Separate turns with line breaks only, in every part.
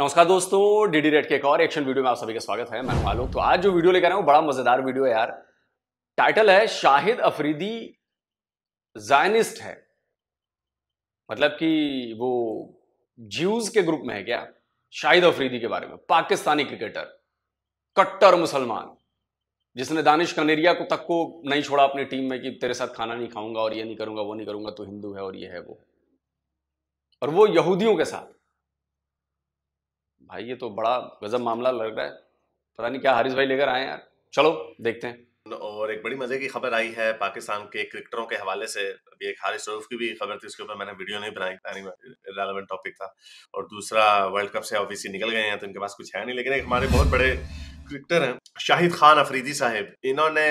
नमस्कार दोस्तों DD red के एक और एक्शन वीडियो में आप सभी का स्वागत है मैं मालूम तो आज जो वीडियो लेकर आया हूँ बड़ा मजेदार वीडियो है यार टाइटल है शाहिद अफरीदी जायनिस्ट है मतलब कि वो ज्यूज के ग्रुप में है क्या शाहिद अफरीदी के बारे में पाकिस्तानी क्रिकेटर कट्टर मुसलमान जिसने दानिश कनेरिया को तक को नहीं छोड़ा अपनी टीम में कि तेरे साथ खाना नहीं खाऊंगा और ये नहीं करूंगा वो नहीं करूंगा तो हिंदू है और ये है वो और वो यहूदियों के साथ भाई ये तो बड़ा गजब मामला लग रहा है पता नहीं क्या हारिस भाई लेकर आए यार चलो देखते हैं
और एक बड़ी मजे की खबर आई है पाकिस्तान के क्रिकेटरों के हवाले से अभी एक हारिस सरूफ की भी खबर थी उसके ऊपर मैंने वीडियो नहीं बनाई रेलिवेंट टॉपिक था और दूसरा वर्ल्ड कप से ऑफिस निकल गए हैं तो इनके पास कुछ है नहीं लेकिन एक हमारे बहुत बड़े क्रिकेटर हैं शाहिद खान अफरीदी साहब इन्होंने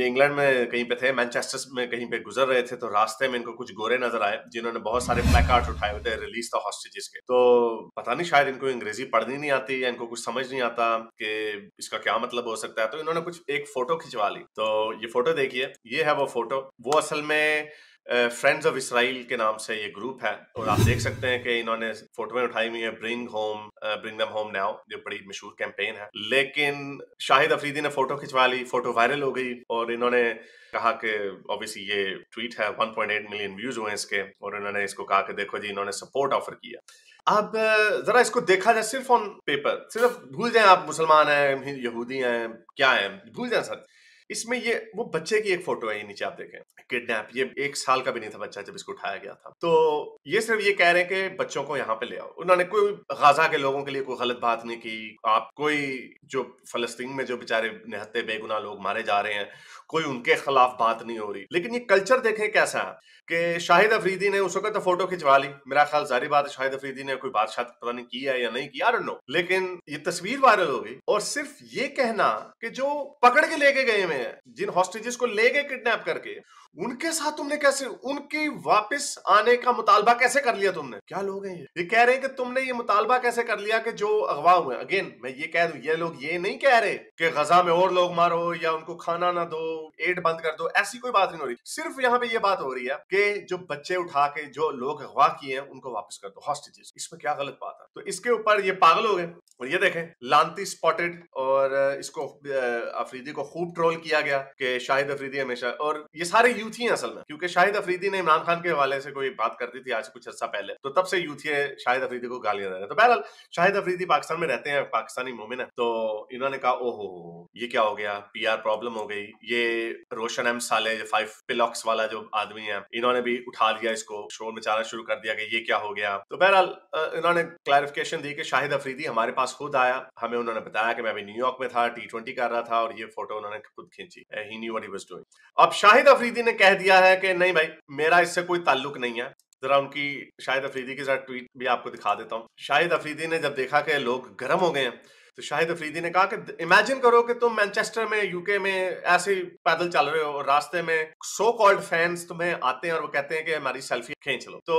ये इंग्लैंड में कहीं पे थे मैनचेस्टर में कहीं पे गुजर रहे थे तो रास्ते में इनको कुछ गोरे नजर आए जिन्होंने बहुत सारे ब्लैक आर्ट उठाए हुए थे रिलीज था हॉस्टेजेस के तो पता नहीं शायद इनको अंग्रेजी पढ़नी नहीं आती या इनको कुछ समझ नहीं आता कि इसका क्या मतलब हो सकता है तो इन्होंने कुछ एक फोटो खिंचवा ली तो ये फोटो देखिए ये है वो फोटो वो असल में फ्रेंड्स ऑफ इसराइल के नाम से ये ग्रुप है और आप देख सकते हैं कि इन्होंने फोटोएं उठाई हुई है bring home bring them home now जो बड़ी मशहूर कैंपेन है लेकिन शाहिद अफरीदी ने फोटो खिंचवा ली फोटो वायरल हो गई और इन्होंने कहा कि ऑब्वियसली ये ट्वीट है 1.8 मिलियन व्यूज हुए इसके और इन्होंने इसको कहा कि देखो जी इन्होंने सपोर्ट ऑफर किया अब जरा इसको देखा जाए सिर्फ ऑन पेपर सिर्फ भूल जाए आप मुसलमान हैं यहूदी हैं क्या है भूल जाए सर इसमें ये वो बच्चे की एक फोटो है ये नीचे आप देखें किडनैप ये एक साल का भी नहीं था बच्चा जब इसको उठाया गया था तो ये सिर्फ ये कह रहे हैं कि बच्चों को यहाँ पे ले आओ उन्होंने कोई गाजा के लोगों के लिए कोई गलत बात नहीं की आप कोई जो फलस्तीन में जो बेचारे निहत्ते बेगुना लोग मारे जा रहे हैं कोई उनके खिलाफ बात नहीं हो रही लेकिन ये कल्चर देखें कैसा है कि शाहिद अफरीदी ने उस वक्त फोटो खिंचवा ली मेरा ख्याल जारी बात है शाहिद अफरीदी ने कोई बात शायद पता नहीं की है या नहीं किया नो लेकिन ये तस्वीर वायरल हो गई और सिर्फ ये कहना कि जो पकड़ के लेके गए हुए हैं जिन हॉस्टेजेस को लेके किडनैप करके उनके साथ तुमने कैसे उनकी वापस आने का मुतालबा कैसे कर लिया तुमने क्या लोग हैं ये ये कह रहे हैं कि तुमने ये मुतालबा कैसे कर लिया कि जो अगवा हुए अगेन मैं ये कह दू ये लोग ये नहीं कह रहे कि गजा में और लोग मारो या उनको खाना ना दो एड बंद कर दो ऐसी कोई बात नहीं हो रही सिर्फ यहाँ पे ये बात हो रही है कि जो बच्चे उठा के जो लोग अगवा किए हैं उनको वापस कर दो हॉस्टेजेस इसमें क्या गलत बात है तो इसके ऊपर ये पागल हो गए और ये देखें लांती स्पॉटेड और इसको अफरीदी को खूब ट्रोल किया गया कि शाहिद अफरीदी हमेशा और ये सारे यूथ ही हैं असल में क्योंकि शाहिद अफरीदी ने इमरान खान के हवाले से कोई बात करती थी आज कुछ अर्सा पहले तो तब से यूथ ये शाहिद अफरीदी को गालियां दे रहे तो बहरहाल शाहिद अफरीदी पाकिस्तान में रहते हैं पाकिस्तानी मोमिन है तो इन्होंने कहा ओ हो ये क्या हो गया पी प्रॉब्लम हो गई ये रोशन एम साले फाइव पिलॉक्स वाला जो आदमी है इन्होंने भी उठा लिया इसको शोर मचाना शुरू कर दिया कि ये क्या हो गया तो बहरहाल इन्होंने क्लैरिफिकेशन दी कि शाहिद अफरीदी हमारे पास पास खुद आया हमें उन्होंने बताया कि मैं अभी न्यूयॉर्क में था टी ट्वेंटी कर रहा था और ये फोटो उन्होंने खुद खींची he knew what he was doing अब शाहिद अफरीदी ने कह दिया है कि नहीं भाई मेरा इससे कोई ताल्लुक नहीं है जरा उनकी शाहिद अफरीदी के साथ ट्वीट भी आपको दिखा देता हूँ शाहिद अफरीदी ने जब देखा कि लोग गर्म हो गए हैं तो शाहिद अफरीदी ने कहा कि इमेजिन करो कि तुम मैनचेस्टर में यूके में ऐसे पैदल चल रहे हो और रास्ते में सो कॉल्ड फैंस तुम्हें आते हैं और वो कहते हैं कि हमारी सेल्फी खींच लो तो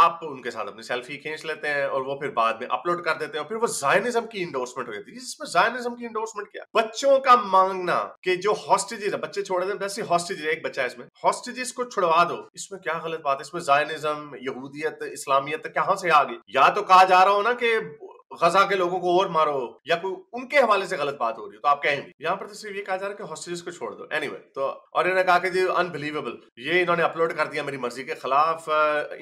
आप उनके साथ अपनी सेल्फी खींच लेते हैं और वो फिर बाद में अपलोड कर देते हैं और फिर वो जायनिज्म की इंडोर्समेंट हो जाती है इसमें जायनिज्म की इंडोर्समेंट क्या बच्चों का मांगना कि जो हॉस्टेजेस है बच्चे छोड़ देते वैसे हॉस्टेज एक बच्चा है इसमें हॉस्टेजेस को छुड़वा दो इसमें क्या गलत बात है इसमें जायनिज्म यहूदियत इस्लामियत तो कहां से आ गई या तो कहा जा रहा हो ना कि गजा के लोगों को और मारो या कोई उनके हवाले से गलत बात हो रही है तो आप कहें भी यहाँ पर तो सिर्फ ये कहा जा रहा है कि हॉस्टेज को छोड़ दो एनीवे anyway, तो और इन्होंने कहा कि जी अनबिलीवेबल ये इन्होंने अपलोड कर दिया मेरी मर्जी के खिलाफ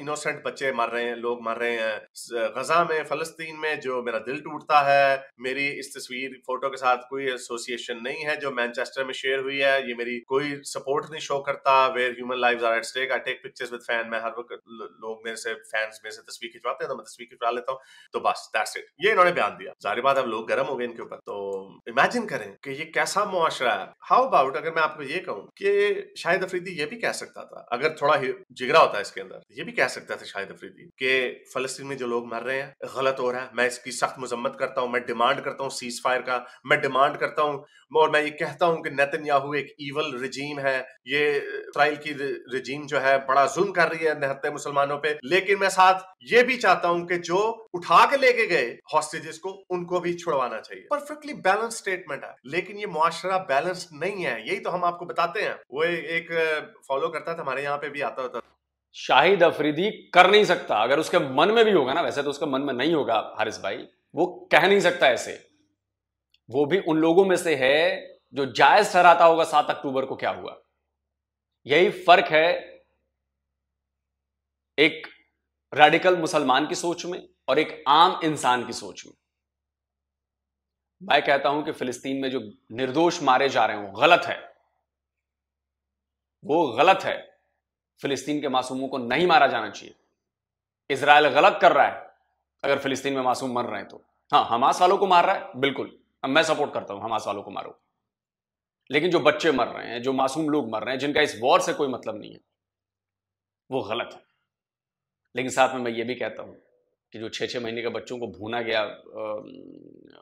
इनोसेंट बच्चे मर रहे हैं लोग मर रहे हैं गजा में फलस्तीन में जो मेरा दिल टूटता है मेरी इस तस्वीर फोटो के साथ कोई एसोसिएशन नहीं है जो मैनचेस्टर में शेयर हुई है ये मेरी कोई सपोर्ट नहीं शो करता where human life are at stake I take pictures with fan मैं हर वक्त लोग मेरे से फैंस में से तस्वीर खिंचवाते हैं तो मैं तस्वीर खिंचवा लेता हूँ तो बस दैट्स इट ये इन्होंने बयान दिया जारी बात अब लोग गर्म हो गए इनके ऊपर तो इमेजिन करें कि ये कैसा मुआशरा है हाउ अबाउट अगर मैं आपको ये कहूँ कि शाहिद अफरीदी ये भी कह सकता था अगर थोड़ा जिगरा होता है इसके अंदर ये भी कह सकता था शाहिद अफरीदी कि फलस्तीन में जो लोग मर रहे हैं गलत हो रहा है मैं इसकी सख्त मजम्मत करता हूँ मैं डिमांड करता हूँ सीज फायर का मैं डिमांड करता हूँ और मैं ये कहता हूँ कि नतन एक ईवल रजीम है ये इसराइल की रजीम जो है बड़ा जुल्म कर रही है नहते मुसलमानों पर लेकिन मैं साथ ये भी चाहता हूँ कि जो उठा के लेके गए हॉस्टेजेस को उनको भी छुड़वाना चाहिए परफेक्टली बैलेंस स्टेटमेंट है लेकिन ये मुआशरा बैलेंस नहीं है यही तो हम आपको बताते हैं वो एक फॉलो करता था हमारे यहाँ पे भी आता होता
शाहिद अफरीदी कर नहीं सकता अगर उसके मन में भी होगा ना वैसे तो उसके मन में नहीं होगा हारिस भाई वो कह नहीं सकता ऐसे वो भी उन लोगों में से है जो जायज ठहराता होगा सात अक्टूबर को क्या हुआ यही फर्क है एक रेडिकल मुसलमान की सोच में और एक आम इंसान की सोच में मैं कहता हूं कि फिलिस्तीन में जो निर्दोष मारे जा रहे हैं वो गलत है वो गलत है फिलिस्तीन के मासूमों को नहीं मारा जाना चाहिए इसराइल गलत कर रहा है अगर फिलिस्तीन में मासूम मर रहे हैं तो हाँ हमास वालों को मार रहा है बिल्कुल मैं सपोर्ट करता हूं हमास वालों को मारो लेकिन जो बच्चे मर रहे हैं जो मासूम लोग मर रहे हैं जिनका इस वॉर से कोई मतलब नहीं है वो गलत है लेकिन साथ में मैं ये भी कहता हूँ कि जो छः छः महीने के बच्चों को भूना गया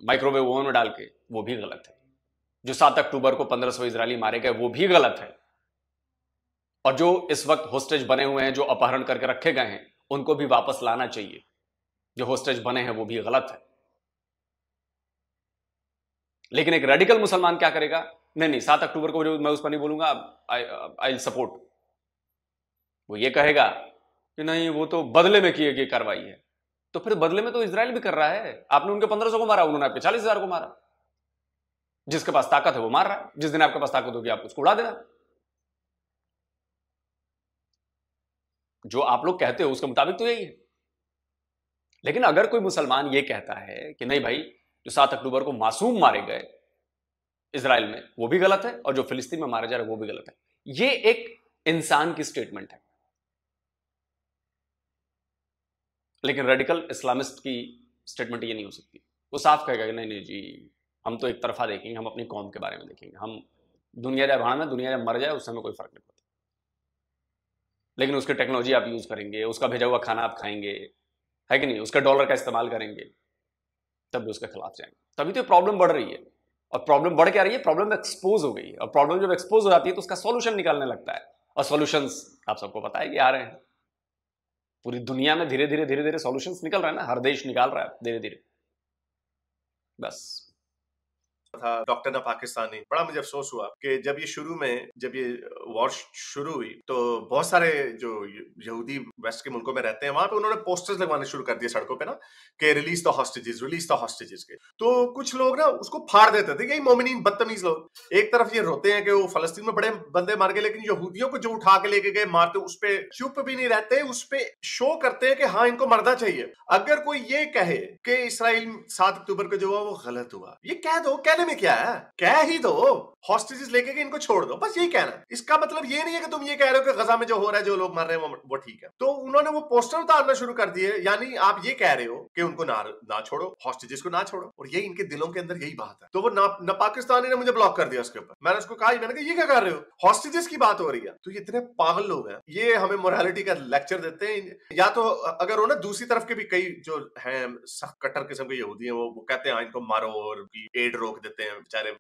माइक्रोवेव ओवन में डाल के वो भी गलत है जो सात अक्टूबर को पंद्रह सौ इसराइली मारे गए वो भी गलत है और जो इस वक्त होस्टेज बने हुए हैं जो अपहरण करके रखे गए हैं उनको भी वापस लाना चाहिए जो होस्टेज बने हैं वो भी गलत है लेकिन एक रेडिकल मुसलमान क्या करेगा नहीं नहीं सात अक्टूबर को मैं उस पर नहीं बोलूंगा आई सपोर्ट वो ये कहेगा कि नहीं वो तो बदले में किए गए कार्रवाई है तो फिर बदले में तो इसराइल भी कर रहा है आपने उनके पंद्रह सौ को मारा उन्होंने आपके चालीस हजार को मारा जिसके पास ताकत है वो मार रहा है जिस दिन आपके पास ताकत होगी आप उसको उड़ा देना जो आप लोग कहते हो उसके मुताबिक तो यही है लेकिन अगर कोई मुसलमान ये कहता है कि नहीं भाई जो सात अक्टूबर को मासूम मारे गए इसराइल में वो भी गलत है और जो फिलिस्तीन में मारे जा रहे वो भी गलत है ये एक इंसान की स्टेटमेंट है लेकिन रेडिकल इस्लामिस्ट की स्टेटमेंट ये नहीं हो सकती वो साफ कहेगा कि नहीं नहीं जी हम तो एक तरफा देखेंगे हम अपनी कौम के बारे में देखेंगे हम दुनिया जाए भाड़ में दुनिया जाए मर जाए उससे हमें कोई फर्क नहीं पड़ता लेकिन उसकी टेक्नोलॉजी आप यूज़ करेंगे उसका भेजा हुआ खाना आप खाएंगे है कि नहीं उसका डॉलर का इस्तेमाल करेंगे तब भी उसके खिलाफ जाएंगे तभी तो प्रॉब्लम बढ़ रही है और प्रॉब्लम बढ़ के आ रही है प्रॉब्लम एक्सपोज हो गई है और प्रॉब्लम जब एक्सपोज हो जाती है तो उसका सोल्यूशन निकालने लगता है और सोल्यूशन आप सबको पता है कि आ रहे हैं पूरी दुनिया में धीरे धीरे धीरे धीरे सॉल्यूशंस निकल रहे हैं ना हर देश निकाल रहा है धीरे धीरे
बस था डॉक्टर ना पाकिस्तानी बड़ा मुझे अफसोस हुआ कि जब ये शुरू में जब ये वॉर शुरू हुई तो बहुत सारे जो यहूदी वेस्ट के मुल्कों में रहते हैं वहां पे उन्होंने पोस्टर्स लगवाने शुरू कर दिए सड़कों पे ना कि release the hostages release the hostages के तो कुछ लोग ना उसको फाड़ देते थे यही मोमिन बदतमीज लोग एक तरफ ये रोते हैं कि वो फलस्तीन में बड़े बंदे मार गए लेकिन यहूदियों को जो उठा के लेके गए मारते उस पर चुप भी नहीं रहते उस पर शो करते हैं कि हाँ इनको मरना चाहिए अगर कोई ये कहे कि इसराइल सात अक्टूबर को जो हुआ वो गलत हुआ ये कह दो कह कहने में क्या है कह ही दो हॉस्टेजेस लेके इनको छोड़ दो बस यही कहना है इसका मतलब ये नहीं है कि तुम ये कह रहे हो कि गजा में जो हो रहा है जो लोग मर रहे हैं वो ठीक है तो उन्होंने वो पोस्टर उतारना शुरू कर दिए यानी आप ये कह रहे हो कि उनको ना ना छोड़ो हॉस्टेजेस को ना छोड़ो और ये इनके दिलों के अंदर यही बात है तो वो ना, ना पाकिस्तानी ने मुझे ब्लॉक कर दिया उसके ऊपर मैंने उसको कहा मैंने कहा ये क्या कर रहे हो हॉस्टेजेस की बात हो रही है तो ये इतने पागल लोग हैं ये हमें मोरालिटी का लेक्चर देते हैं या तो अगर हो ना दूसरी तरफ के भी कई जो है कट्टर किस्म के यहूदी है वो कहते हैं हाँ, इनको मारो और एड रोक देते देते हैं बेचारे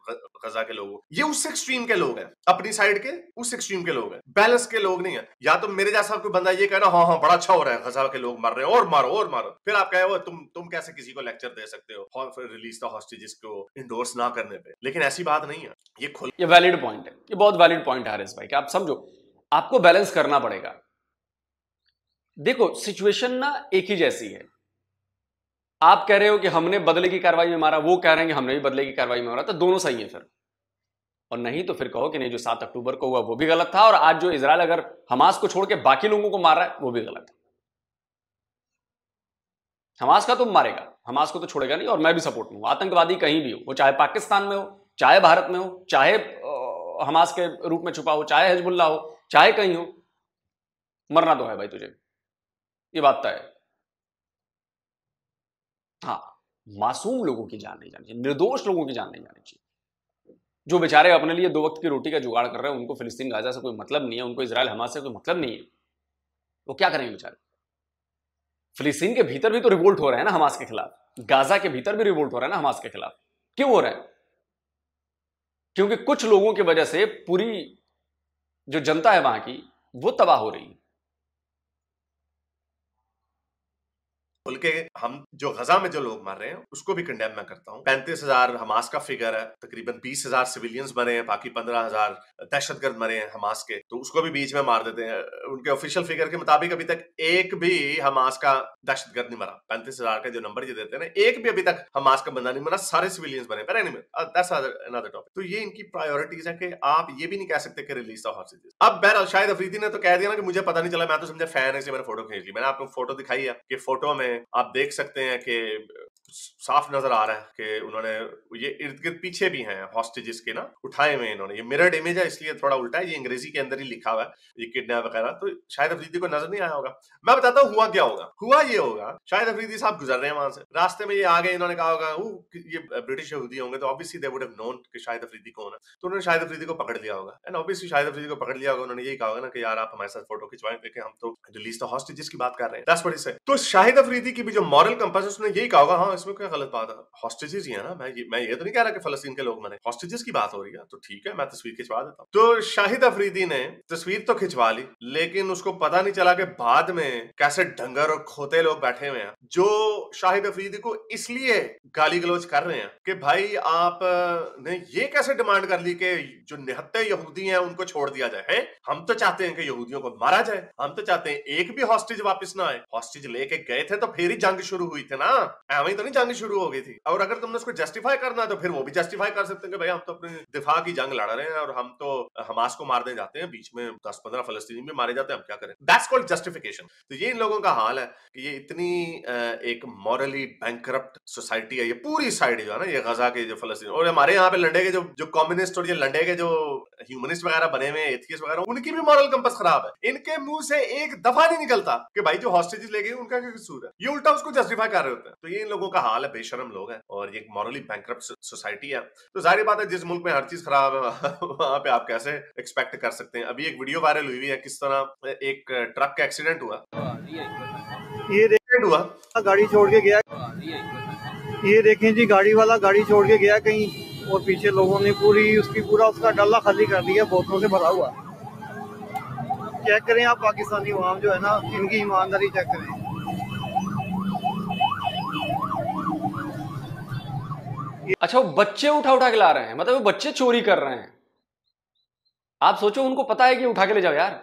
गजा के लोगों ये उस एक्सट्रीम के लोग हैं अपनी साइड के उस एक्सट्रीम के लोग हैं बैलेंस के लोग नहीं है या तो मेरे जैसा कोई बंदा ये कहना हाँ हाँ बड़ा अच्छा हो रहा है गजा के लोग मर रहे हैं और मारो और मारो फिर आप कहे तुम तुम कैसे किसी को लेक्चर दे सकते हो रिलीज द हॉस्टेजेस को इंडोर्स ना करने पे लेकिन ऐसी बात नहीं है ये खुल ये वैलिड पॉइंट है ये बहुत वैलिड पॉइंट है हरेश भाई आप समझो आपको बैलेंस करना पड़ेगा
देखो सिचुएशन ना एक ही जैसी है आप कह रहे हो कि हमने बदले की कार्रवाई में मारा वो कह रहे हैं कि हमने भी बदले की कार्रवाई में मारा तो दोनों सही है फिर और नहीं तो फिर कहो कि नहीं जो सात अक्टूबर को हुआ वो भी गलत था और आज जो इसराइल अगर हमास को छोड़ के बाकी लोगों को मार रहा है वो भी गलत है हमास का तो मारेगा हमास को तो छोड़ेगा नहीं और मैं भी सपोर्ट हूं आतंकवादी कहीं भी हो वो चाहे पाकिस्तान में हो चाहे भारत में हो चाहे हमास के रूप में छुपा हो चाहे हिजबुल्ला हो चाहे कहीं हो मरना तो है भाई तुझे ये बात तय है हाँ मासूम लोगों की जान नहीं जानी चाहिए निर्दोष लोगों की जान नहीं जानी चाहिए जो बेचारे अपने लिए दो वक्त की रोटी का जुगाड़ कर रहे हैं उनको फिलिस्तीन गाजा से कोई मतलब नहीं है उनको इसराइल हमास से कोई मतलब नहीं है वो क्या करेंगे बेचारे फिलिस्तीन के भीतर भी तो रिवोल्ट हो रहे हैं ना हमास के खिलाफ गाजा के भीतर भी रिवोल्ट हो रहा है ना हमास के खिलाफ क्यों हो रहा है क्योंकि कुछ लोगों की वजह से पूरी जो जनता है वहां की वो तबाह हो रही है
बल्कि हम जो गजा में जो लोग मर रहे हैं उसको भी कंडेम मैं करता हूँ पैंतीस हजार हमास का फिगर है तकरीबन बीस हजार सिविलियंस मरे हैं बाकी पंद्रह हजार दहशत गर्द मरे हैं हमास के तो उसको भी बीच में मार देते हैं उनके ऑफिशियल फिगर के मुताबिक अभी तक एक भी हमास का दहशत गर्द नहीं मरा पैंतीस हजार का जो नंबर ये देते हैं ना एक भी अभी तक हमास का बंदा नहीं मरा सारे सिविलियंस बने पर टॉपिक uh, तो ये इनकी प्रायोरिटीज है कि आप ये भी नहीं कह सकते कि रिलीज ऑफ हॉस्टेज अब बहरहाल शायद अफरीदी ने तो कह दिया ना कि मुझे पता नहीं चला मैं तो समझा फैन है मैंने फोटो खींच ली मैंने आपको फोटो दिखाई है कि फोटो में आप देख सकते हैं कि साफ नजर आ रहा है कि उन्होंने ये इर्द गिर्द पीछे भी हैं हॉस्टेजेस के ना उठाए हुए इन्होंने ये मिरर्ड इमेज है इसलिए थोड़ा उल्टा है ये अंग्रेजी के अंदर ही लिखा हुआ है ये किडनैप वगैरह तो शायद अफरीदी को नजर नहीं आया होगा मैं बताता हूँ हुआ क्या होगा हुआ ये होगा शायद अफरीदी साहब गुजर रहे हैं वहां से रास्ते में ये आ गए इन्होंने कहा होगा ये ब्रिटिश यहूदी होंगे तो obviously they would have known कि शायद अफरीदी कौन है तो उन्होंने शायद अफरीदी को पकड़ लिया होगा एंड ऑब्वियसली शायद अफरीदी को पकड़ लिया होगा उन्होंने यही कहा होगा ना कि यार आप हमारे साथ फोटो खिंचवाए क्योंकि हम तो रिलीज द हॉस्टेजेस की बात कर रहे हैं तो शाहिद अफरीदी की भी जो मॉरल कंपस उसने यही कहा होगा हाँ इसमें क्या गलत बात है हॉस्टेजेस ही है ना मैं ये मैं ये तो नहीं कह रहा कि फलस्तीन के लोग मरे हॉस्टेजेस की बात हो रही है तो ठीक है मैं तस्वीर खिंचवा देता हूँ तो शाहिद अफरीदी ने तस्वीर तो खिंचवा ली लेकिन उसको पता नहीं चला कि बाद में कैसे डंगर और खोते लोग बैठे हुए हैं जो शाहिद अफरीदी को इसलिए गाली गलोच कर रहे हैं कि भाई आप ने ये कैसे डिमांड कर ली कि जो निहत्ते यहूदी हैं उनको छोड़ दिया जाए है? हम तो चाहते हैं कि यहूदियों को मारा जाए हम तो चाहते हैं एक भी हॉस्टेज वापस ना आए हॉस्टेज लेके गए थे तो फिर ही जंग शुरू हुई थी ना एवं तो नहीं अपनी जंग शुरू हो गई थी और अगर तुमने उसको जस्टिफाई करना है तो फिर वो भी जस्टिफाई कर सकते हैं कि भाई हम तो अपने दिफा की जंग लड़ रहे हैं और हम तो हमास को मारने जाते हैं बीच में दस पंद्रह फलस्तीनी भी मारे जाते हैं हम क्या करें दैट्स कॉल्ड जस्टिफिकेशन तो ये इन लोगों का हाल है कि ये इतनी एक मॉरली बैंक सोसाइटी है ये पूरी साइड जो है ना ये गजा के जो फलस्तीन और हमारे यहाँ पे लंडे के जो जो कम्युनिस्ट और ये लंडे के जो ह्यूमनिस्ट वगैरह बने हुए एथियस्ट वगैरह उनकी भी मॉरल कंपस खराब है इनके मुंह से एक दफा नहीं निकलता कि भाई जो हॉस्टेजेस ले गए उनका क्या कसूर है ये उल्टा उसको जस्टिफाई कर रहे होते हैं तो ये इन लोगों का बुरा हाल है बेशरम लोग हैं और ये मॉरली बैंक सोसाइटी है तो जारी बात है जिस मुल्क में हर चीज खराब है वहां पे आप कैसे एक्सपेक्ट कर सकते हैं अभी एक वीडियो वायरल हुई है किस तरह एक ट्रक का एक्सीडेंट हुआ ये एक्सीडेंट हुआ गाड़ी छोड़ के गया ये देखें जी गाड़ी वाला गाड़ी छोड़ के गया कहीं और पीछे लोगों ने पूरी उसकी पूरा उसका डल्ला खाली कर दिया बोतलों से भरा हुआ चेक करें आप पाकिस्तानी वाम जो है ना इनकी ईमानदारी चेक करें
अच्छा वो बच्चे उठा उठा के ला रहे हैं मतलब वो बच्चे चोरी कर रहे हैं आप सोचो उनको पता है कि उठा के ले जाओ यार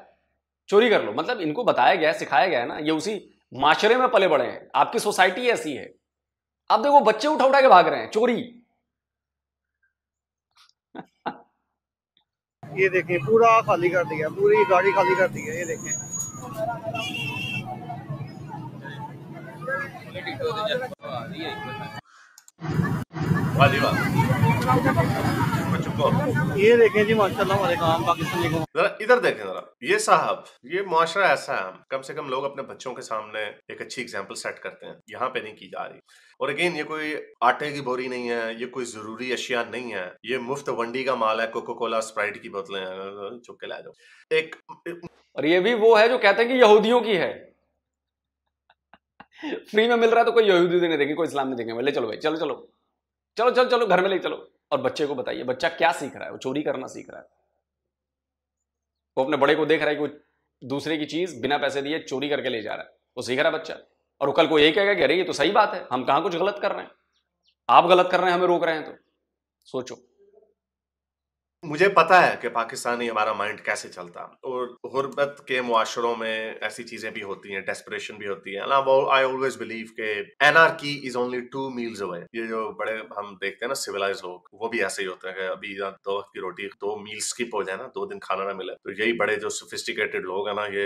चोरी कर लो मतलब इनको बताया गया सिखाया गया है ना ये उसी माशरे में पले बड़े हैं आपकी सोसाइटी ऐसी है आप देखो बच्चे उठा उठा के भाग रहे हैं चोरी
ये देखें पूरा खाली कर दिया पूरी गाड़ी खाली कर दी है ये देखें इधर देखें जरा ये साहब ये माशरा ऐसा है कम से कम लोग अपने बच्चों के सामने एक अच्छी एग्जाम्पल सेट करते हैं यहाँ पे नहीं की जा रही और अगेन ये कोई आटे की बोरी नहीं है ये कोई जरूरी अशिया नहीं है ये मुफ्त वंडी का माल है कोको कोला स्प्राइट की बोतलें हैं चुप के ला जाओ
एक और ये भी वो है जो कहते हैं कि यहूदियों की है फ्री में मिल रहा है तो कोई यहूदी तो नहीं देखेंगे कोई इस्लाम नहीं देखेंगे चलो भाई चलो चलो चलो चलो चलो घर में ले चलो और बच्चे को बताइए बच्चा क्या सीख रहा है वो चोरी करना सीख रहा है वो अपने बड़े को देख रहा है कि दूसरे की चीज बिना पैसे दिए चोरी करके ले जा रहा है वो सीख रहा है बच्चा और वो कल को यही कहेगा कि अरे ये तो सही बात है हम कहाँ कुछ गलत कर रहे हैं
आप गलत कर रहे हैं हमें रोक रहे हैं तो सोचो मुझे पता है कि पाकिस्तानी हमारा माइंड कैसे चलता और गुर्बत के मुआशरों में ऐसी चीज़ें भी होती हैं डेस्परेशन भी होती है आई ऑलवेज बिलीव के key is only two miles away ये जो बड़े हम देखते हैं ना सिविलाइज लोग वो भी ऐसे ही होते हैं अभी दो वक्त की रोटी दो मील स्किप हो जाए ना दो दिन खाना ना मिले तो यही बड़े जो सोफिस्टिकेटेड लोग हैं ना ये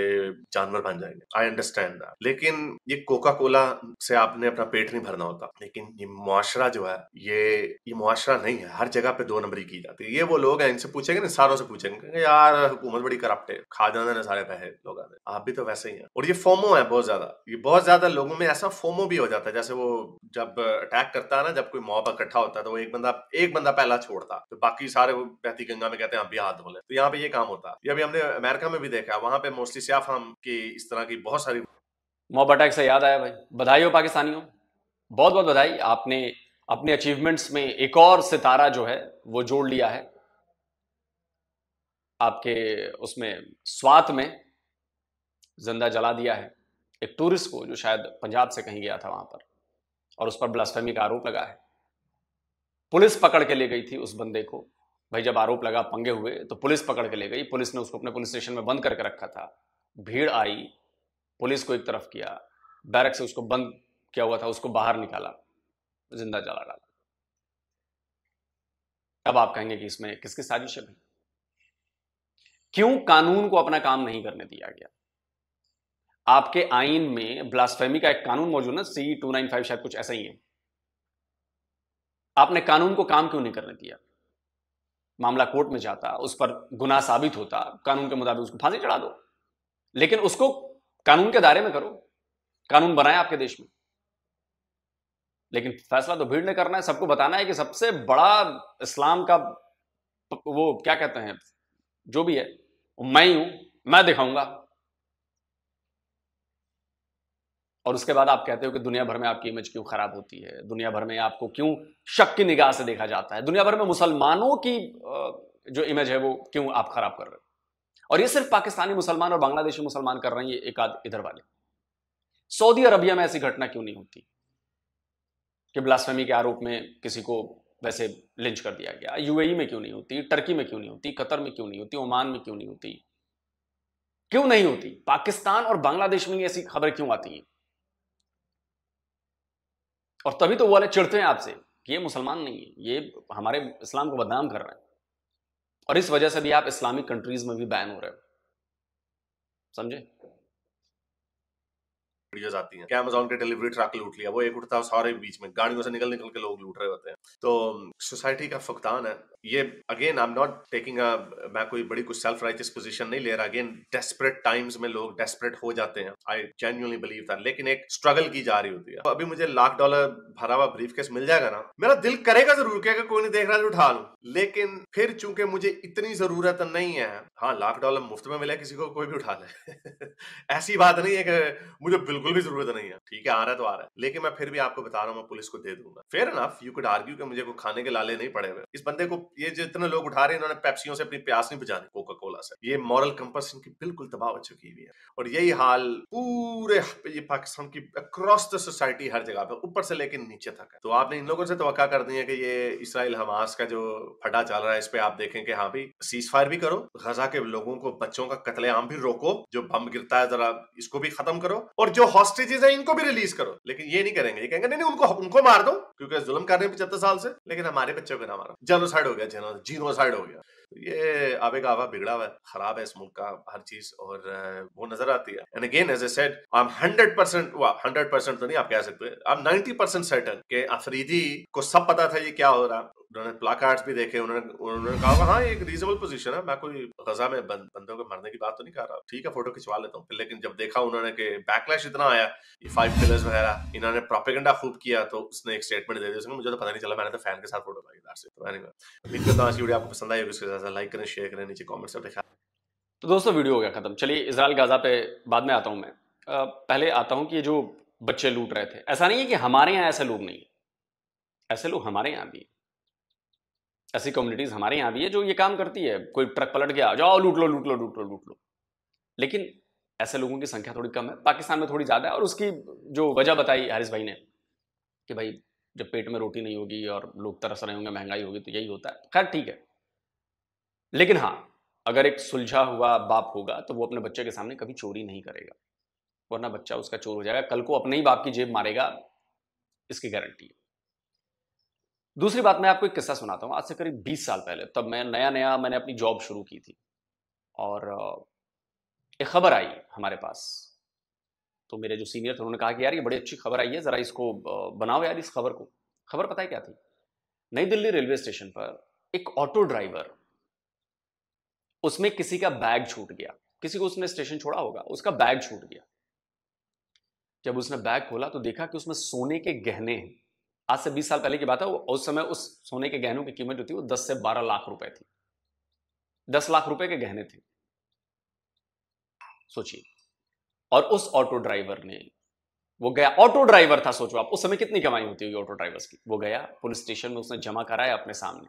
जानवर बन जाएंगे आई अंडरस्टैंड दैट लेकिन ये कोका कोला से आपने अपना पेट नहीं भरना होता लेकिन ये मुआशरा जो है ये ये मुआशरा नहीं है हर जगह पे दो नंबरी की जाती है ये वो लोग होंगे इनसे पूछेंगे ना सारों से पूछेंगे यार हुकूमत बड़ी करप्ट है खा जाना ना सारे पैसे लोग आने आप भी तो वैसे ही हैं और ये फोमो है बहुत ज्यादा ये बहुत ज्यादा लोगों में ऐसा फोमो भी हो जाता है जैसे वो जब अटैक करता है ना जब कोई मॉब इकट्ठा होता है तो वो एक बंदा एक बंदा पहला छोड़ता तो बाकी सारे वो बहती गंगा में कहते हैं आप भी हाथ धोले तो यहाँ पे ये काम होता है ये अभी हमने अमेरिका में भी देखा वहाँ पे मोस्टली सियाफ हम की इस तरह की बहुत सारी मॉब अटैक से याद आया भाई बधाई हो पाकिस्तानियों बहुत बहुत बधाई
आपने अपने अचीवमेंट्स में एक और सितारा जो है वो जोड़ लिया है आपके उसमें स्वात में जिंदा जला दिया है एक टूरिस्ट को जो शायद पंजाब से कहीं गया था वहां पर और उस पर ब्लास्फेमी का आरोप लगा है पुलिस पकड़ के ले गई थी उस बंदे को भाई जब आरोप लगा पंगे हुए तो पुलिस पकड़ के ले गई पुलिस ने उसको अपने पुलिस स्टेशन में बंद करके रखा था भीड़ आई पुलिस को एक तरफ किया बैरक से उसको बंद किया हुआ था उसको बाहर निकाला जिंदा जला डाला अब आप कहेंगे कि इसमें किसकी साजिश है भाई क्यों कानून को अपना काम नहीं करने दिया गया आपके आईन में ब्लास्फेमी का एक कानून मौजूद ना सी टू नाइन फाइव शायद कुछ ऐसा ही है आपने कानून को काम क्यों नहीं करने दिया मामला कोर्ट में जाता उस पर गुना साबित होता कानून के मुताबिक उसको फांसी चढ़ा दो लेकिन उसको कानून के दायरे में करो कानून बनाए आपके देश में लेकिन फैसला तो भीड़ ने करना है सबको बताना है कि सबसे बड़ा इस्लाम का वो क्या कहते हैं जो भी है मैं हूं मैं दिखाऊंगा और उसके बाद आप कहते हो कि दुनिया भर में आपकी इमेज क्यों खराब होती है दुनिया भर में आपको क्यों शक की निगाह से देखा जाता है दुनिया भर में मुसलमानों की जो इमेज है वो क्यों आप खराब कर रहे हो और ये सिर्फ पाकिस्तानी मुसलमान और बांग्लादेशी मुसलमान कर रहे हैं ये एक आध इधर वाले सऊदी अरबिया में ऐसी घटना क्यों नहीं होती कि ब्लास्फेमी के आरोप में किसी को वैसे लिंच कर दिया गया यूएई में क्यों नहीं होती टर्की में क्यों नहीं होती कतर में क्यों नहीं होती ओमान में क्यों नहीं होती क्यों नहीं होती पाकिस्तान और बांग्लादेश में ऐसी खबर क्यों आती है और तभी तो वो वाले चिड़ते हैं आपसे कि ये मुसलमान नहीं है ये हमारे इस्लाम को बदनाम कर रहे हैं और इस वजह से भी आप इस्लामिक कंट्रीज में भी बैन हो रहे हो समझे
वीडियोज आती है अमेजोन के डिलीवरी ट्रक लूट लिया वो एक उठता है सारे बीच में गाड़ियों से निकल निकल के लोग लूट रहे होते हैं तो सोसाइटी का फुकदान है ये again I am not taking a मैं कोई बड़ी कुछ सेल्फ राइटिस पोजीशन नहीं ले रहा अगेन डेस्परेट टाइम्स में लोग डेस्परेट हो जाते हैं आई जेन्यूनली बिलीव दैट लेकिन एक स्ट्रगल की जा रही होती है तो अभी मुझे लाख डॉलर भरा हुआ ब्रीफ केस मिल जाएगा ना मेरा दिल करेगा जरूर क्या अगर कोई नहीं देख रहा है तो उठा लू लेकिन फिर चूंकि मुझे इतनी जरूरत नहीं है हाँ लाख डॉलर मुफ्त में मिले किसी को कोई भी उठा ले ऐसी बात नहीं है कि मुझे बिल्कुल बिल्कुल भी जरूरत नहीं है ठीक है आ रहा है तो आ रहा है लेकिन मैं फिर भी आपको बता रहा हूँ मैं पुलिस को दे दूंगा fair enough you could argue कि मुझे को खाने के लाले नहीं पड़े हुए इस बंदे को ये जितने लोग उठा रहे हैं इन्होंने पेप्सियों से अपनी प्यास नहीं बुझानी कोका कोला से ये मॉरल कंपस इनकी बिल्कुल तबाह हो चुकी हुई है और यही हाल पूरे ये पाकिस्तान की अक्रॉस द सोसाइटी हर जगह पे ऊपर से लेकर नीचे तक है तो आपने इन लोगों से तो कर दी है कि ये इसराइल हमास का जो फटा चल रहा है इस पे आप देखें कि हाँ भी सीज फायर भी करो गजा के लोगों को बच्चों का कतलेआम भी रोको जो बम गिरता है जरा इसको भी खत्म करो और जो हॉस्टेजेस हैं इनको भी रिलीज करो लेकिन ये नहीं करेंगे ये कहेंगे नहीं नहीं उनको उनको मार दो क्योंकि जुलम कर रहे हैं पचहत्तर साल से लेकिन हमारे बच्चों को ना मारो साइड हो गया जेनो साइड हो गया तो ये आबे का आवा बिगड़ा हुआ है खराब है इस मुल्क का हर चीज और वो नजर आती है and again as I said I am hundred percent hundred percent तो नहीं आप कह सकते I am ninety percent certain के अफरीदी को सब पता था ये क्या हो रहा उन्होंने प्लाकार्ड्स भी देखे उन्होंने उन्होंने कहा हाँ एक रीजनेबल पोजीशन है मैं कोई गजा में बंद, बंदों के मरने की बात तो नहीं कर रहा ठीक है फोटो खिंचवा लेता हूँ लेकिन जब देखा उन्होंने कि बैकलैश इतना आया ये फाइव पिलर्स वगैरह इन्होंने प्रोपेगेंडा खूब किया तो उसने एक स्टेटमेंट दे दिया मुझे तो पता नहीं चला मैंने तो फैन के साथ फोटो लगाई से वीडियो आपको पसंद आई उसके साथ लाइक करें शेयर करें नीचे कॉमेंट्स पर दिखा तो दोस्तों वीडियो हो गया खत्म चलिए इसराइल गाजा पे बाद में आता हूँ मैं
पहले आता हूँ कि ये जो बच्चे लूट रहे थे ऐसा नहीं है कि हमारे यहाँ ऐसे लोग नहीं ऐसे लोग हमारे यहाँ भी ऐसी कम्युनिटीज हमारे यहाँ भी है जो ये काम करती है कोई ट्रक पलट गया जाओ लूट लो लूट लो लूट लो लूट लो लेकिन ऐसे लोगों की संख्या थोड़ी कम है पाकिस्तान में थोड़ी ज़्यादा है और उसकी जो वजह बताई हरीश भाई ने कि भाई जब पेट में रोटी नहीं होगी और लोग तरस रहे होंगे महंगाई होगी तो यही होता है खैर ठीक है लेकिन हाँ अगर एक सुलझा हुआ बाप होगा तो वो अपने बच्चे के सामने कभी चोरी नहीं करेगा वरना बच्चा उसका चोर हो जाएगा कल को अपने ही बाप की जेब मारेगा इसकी गारंटी है दूसरी बात मैं आपको एक किस्सा सुनाता हूँ आज से करीब 20 साल पहले तब मैं नया नया मैंने अपनी जॉब शुरू की थी और एक खबर आई हमारे पास तो मेरे जो सीनियर थे उन्होंने कहा कि यार ये बड़ी अच्छी खबर आई है ज़रा इसको बनाओ यार इस खबर को खबर पता है क्या थी नई दिल्ली रेलवे स्टेशन पर एक ऑटो ड्राइवर उसमें किसी का बैग छूट गया किसी को उसने स्टेशन छोड़ा होगा उसका बैग छूट गया जब उसने बैग खोला तो देखा कि उसमें सोने के गहने हैं आज से 20 साल पहले की बात है उस समय उस सोने के गहनों की कीमत जो थी वो 10 से 12 लाख रुपए थी 10 लाख रुपए के गहने थे सोचिए और उस ऑटो ड्राइवर ने वो गया ऑटो ड्राइवर था सोचो आप उस समय कितनी कमाई होती होगी ऑटो ड्राइवर्स की वो गया पुलिस स्टेशन में उसने जमा कराया अपने सामने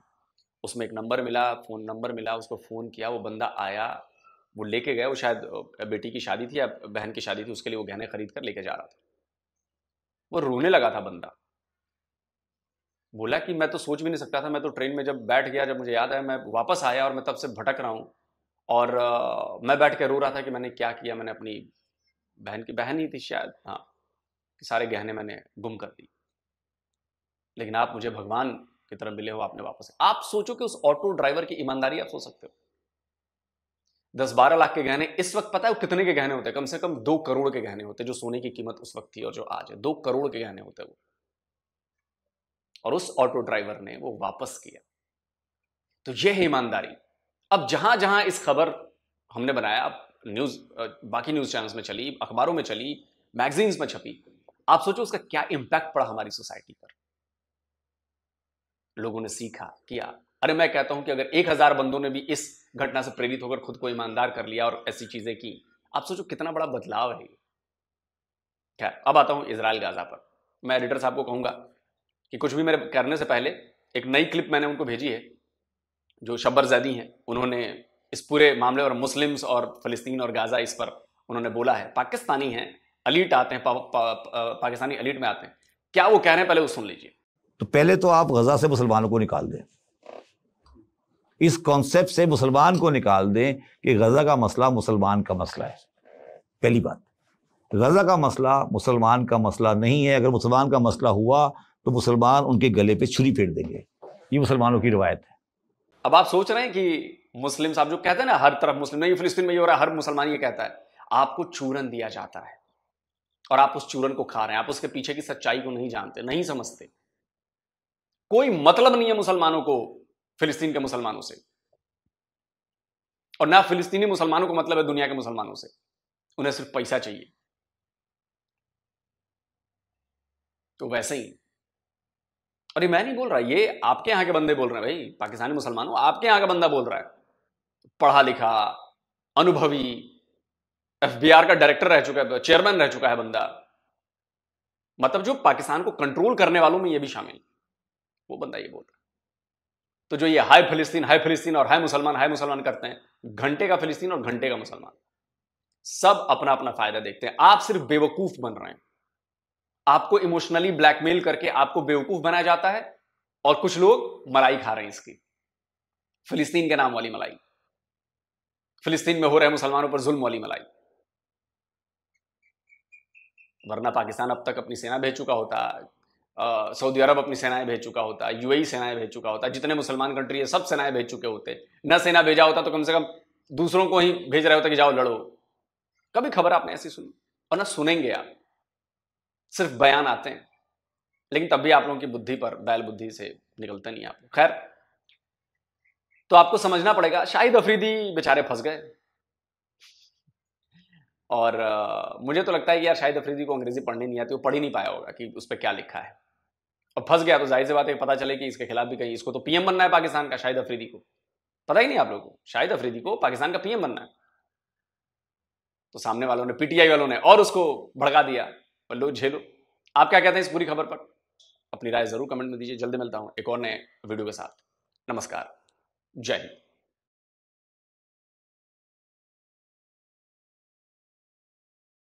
उसमें एक नंबर मिला फोन नंबर मिला उसको फ़ोन किया वो बंदा आया वो लेके गया वो शायद बेटी की शादी थी या बहन की शादी थी उसके लिए वो गहने खरीद कर लेके जा रहा था वो रोने लगा था बंदा बोला कि मैं तो सोच भी नहीं सकता था मैं तो ट्रेन में जब बैठ गया जब मुझे याद आया मैं वापस आया और मैं तब से भटक रहा हूँ और आ, मैं बैठ के रो रहा था कि मैंने क्या किया मैंने अपनी बहन की बहन ही थी शायद हाँ कि सारे गहने मैंने गुम कर दी लेकिन आप मुझे भगवान की तरफ मिले हो आपने वापस आप सोचो कि उस ऑटो ड्राइवर की ईमानदारी आप सोच सकते हो दस बारह लाख के गहने इस वक्त पता है कितने के गहने होते हैं कम से कम दो करोड़ के गहने होते हैं जो सोने की कीमत उस वक्त थी और जो आज है दो करोड़ के गहने होते हैं वो और उस ऑटो ड्राइवर ने वो वापस किया तो ये है ईमानदारी अब जहां जहां इस खबर हमने बनाया न्यूज बाकी न्यूज चैनल्स में चली अखबारों में चली मैगजीन्स में छपी आप सोचो उसका क्या इंपैक्ट पड़ा हमारी सोसाइटी पर लोगों ने सीखा किया अरे मैं कहता हूं कि अगर एक हजार बंदों ने भी इस घटना से प्रेरित होकर खुद को ईमानदार कर लिया और ऐसी चीजें की आप सोचो कितना बड़ा बदलाव है खैर अब आता हूं इसराइल गाजा पर मैं एडिटर साहब को कहूंगा कि कुछ भी मेरे करने से पहले एक नई क्लिप मैंने उनको भेजी है जो शब्बर जैदी हैं उन्होंने इस पूरे मामले और मुस्लिम्स और फ़लस्तीन और गाज़ा इस पर उन्होंने बोला है पाकिस्तानी हैं अलीट आते हैं पा, पा, पा, पाकिस्तानी अलीट में आते हैं क्या वो कह रहे हैं पहले वो सुन लीजिए तो पहले तो आप गजा से मुसलमानों को निकाल दें इस कॉन्सेप्ट से मुसलमान को निकाल दें कि गजा का मसला मुसलमान का मसला है पहली बात गजा का मसला मुसलमान का मसला नहीं है अगर मुसलमान का मसला हुआ तो मुसलमान उनके गले पे छुरी फेर देंगे ये मुसलमानों की रिवायत है अब आप सोच रहे हैं कि मुस्लिम साहब जो कहते हैं ना हर तरफ मुस्लिम नहीं फिलिस्तीन में ये हो रहा है हर मुसलमान ये कहता है आपको चूरन दिया जाता है और आप उस चूरन को खा रहे हैं आप उसके पीछे की सच्चाई को नहीं जानते नहीं समझते कोई मतलब नहीं है मुसलमानों को फिलिस्तीन के मुसलमानों से और ना फिलिस्तीनी मुसलमानों को मतलब है दुनिया के मुसलमानों से उन्हें सिर्फ पैसा चाहिए तो वैसे ही और ये मैं नहीं बोल रहा ये आपके यहाँ के बंदे बोल रहे हैं भाई पाकिस्तानी मुसलमान हो आपके यहाँ का बंदा बोल रहा है पढ़ा लिखा अनुभवी एफ का डायरेक्टर रह चुका है चेयरमैन रह चुका है बंदा मतलब जो पाकिस्तान को कंट्रोल करने वालों में ये भी शामिल वो बंदा ये बोल रहा है तो जो ये हाय फिलिस्तीन हाय फिलिस्तीन और हाय मुसलमान हाय मुसलमान करते हैं घंटे का फिलिस्तीन और घंटे का मुसलमान सब अपना अपना फायदा देखते हैं आप सिर्फ बेवकूफ बन रहे हैं आपको इमोशनली ब्लैकमेल करके आपको बेवकूफ बनाया जाता है और कुछ लोग मलाई खा रहे हैं इसकी फिलिस्तीन के नाम वाली मलाई फिलिस्तीन में हो रहे मुसलमानों पर जुल्म वाली मलाई वरना पाकिस्तान अब तक अपनी सेना भेज चुका होता सऊदी अरब अपनी सेनाएं भेज चुका होता यूएई सेनाएं भेज चुका होता जितने मुसलमान कंट्री है सब सेनाएं भेज चुके होते न सेना भेजा होता तो कम से कम दूसरों को ही भेज रहे होते कि जाओ लड़ो कभी खबर आपने ऐसी सुनी और ना सुनेंगे आप सिर्फ बयान आते हैं लेकिन तब भी आप लोगों की बुद्धि पर बैल बुद्धि से निकलते नहीं आप खैर तो आपको समझना पड़ेगा शाहिद अफरीदी बेचारे फंस गए और आ, मुझे तो लगता है कि यार शाहिद अफरीदी को अंग्रेजी पढ़ने नहीं आती वो पढ़ ही नहीं पाया होगा कि उस पर क्या लिखा है और फंस गया तो जाहिर सी बात है पता चले कि इसके खिलाफ भी कहीं इसको तो पीएम बनना है पाकिस्तान का शाहिद अफरीदी को पता ही नहीं आप लोगों को शाहिद अफरीदी को पाकिस्तान का पीएम बनना है तो सामने वालों ने पीटीआई वालों ने और उसको भड़का दिया पल्लू झेलो आप क्या कहते हैं इस पूरी खबर पर अपनी राय जरूर कमेंट में दीजिए जल्दी मिलता हूं एक और नए वीडियो के साथ नमस्कार जय हिंद